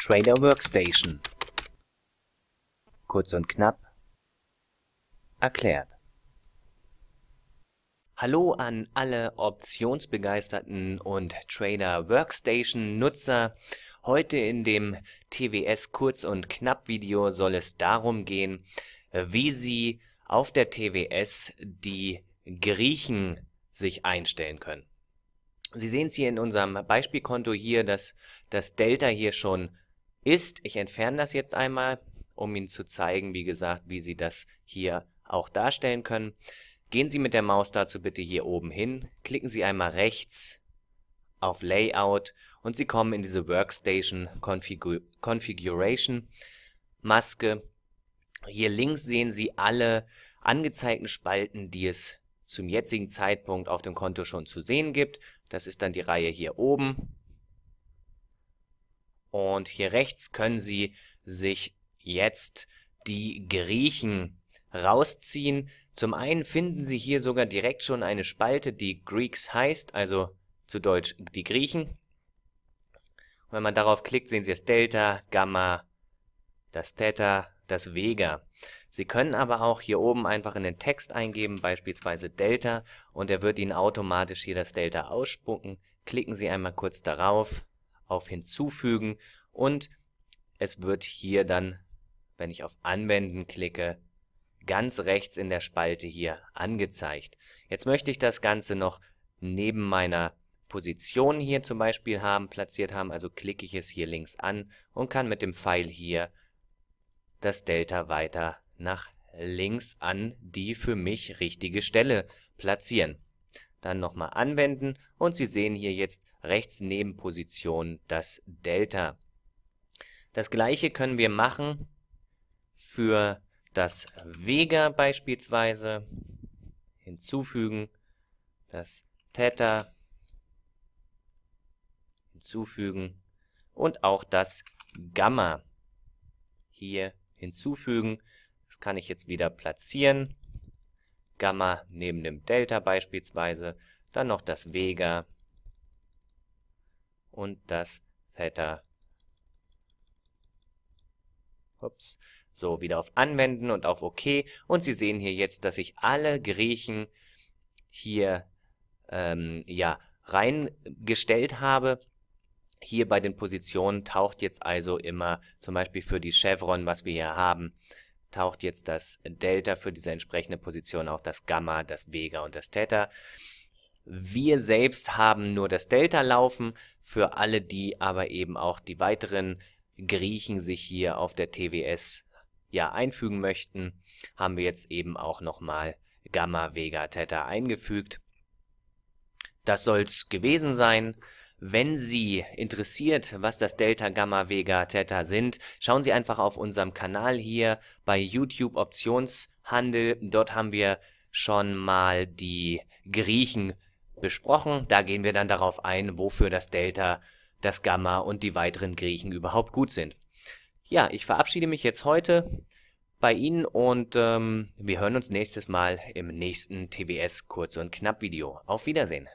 Trailer Workstation. Kurz und knapp erklärt. Hallo an alle Optionsbegeisterten und Trader Workstation Nutzer. Heute in dem TWS Kurz und Knapp Video soll es darum gehen, wie Sie auf der TWS die Griechen sich einstellen können. Sie sehen es hier in unserem Beispielkonto hier, dass das Delta hier schon ist. Ich entferne das jetzt einmal, um Ihnen zu zeigen, wie gesagt, wie Sie das hier auch darstellen können. Gehen Sie mit der Maus dazu bitte hier oben hin, klicken Sie einmal rechts auf Layout und Sie kommen in diese Workstation Configu Configuration Maske. Hier links sehen Sie alle angezeigten Spalten, die es zum jetzigen Zeitpunkt auf dem Konto schon zu sehen gibt. Das ist dann die Reihe hier oben. Und hier rechts können Sie sich jetzt die Griechen rausziehen. Zum einen finden Sie hier sogar direkt schon eine Spalte, die Greeks heißt, also zu Deutsch die Griechen. Und wenn man darauf klickt, sehen Sie das Delta, Gamma, das Theta, das Vega. Sie können aber auch hier oben einfach in den Text eingeben, beispielsweise Delta, und er wird Ihnen automatisch hier das Delta ausspucken. Klicken Sie einmal kurz darauf auf Hinzufügen und es wird hier dann, wenn ich auf Anwenden klicke, ganz rechts in der Spalte hier angezeigt. Jetzt möchte ich das Ganze noch neben meiner Position hier zum Beispiel haben, platziert haben, also klicke ich es hier links an und kann mit dem Pfeil hier das Delta weiter nach links an die für mich richtige Stelle platzieren dann nochmal anwenden und Sie sehen hier jetzt rechts neben Position das Delta. Das gleiche können wir machen für das Vega beispielsweise, hinzufügen, das Theta hinzufügen und auch das Gamma hier hinzufügen. Das kann ich jetzt wieder platzieren Gamma neben dem Delta beispielsweise, dann noch das Vega und das Theta. Ups. So, wieder auf Anwenden und auf OK. Und Sie sehen hier jetzt, dass ich alle Griechen hier ähm, ja, reingestellt habe. Hier bei den Positionen taucht jetzt also immer zum Beispiel für die Chevron, was wir hier haben, taucht jetzt das Delta für diese entsprechende Position auf, das Gamma, das Vega und das Theta. Wir selbst haben nur das Delta laufen, für alle, die aber eben auch die weiteren Griechen sich hier auf der TWS ja einfügen möchten, haben wir jetzt eben auch nochmal Gamma, Vega, Theta eingefügt. Das soll es gewesen sein. Wenn Sie interessiert, was das Delta Gamma Vega Theta sind, schauen Sie einfach auf unserem Kanal hier bei YouTube Optionshandel. Dort haben wir schon mal die Griechen besprochen. Da gehen wir dann darauf ein, wofür das Delta, das Gamma und die weiteren Griechen überhaupt gut sind. Ja, ich verabschiede mich jetzt heute bei Ihnen und ähm, wir hören uns nächstes Mal im nächsten TWS Kurz und Knapp Video. Auf Wiedersehen.